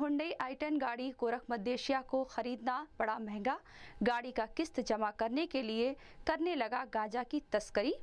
Hyundai आई ten गाड़ी गोरख मद्देशिया को खरीदना बड़ा महंगा गाड़ी का किस्त जमा करने के लिए करने लगा गांजा की तस्करी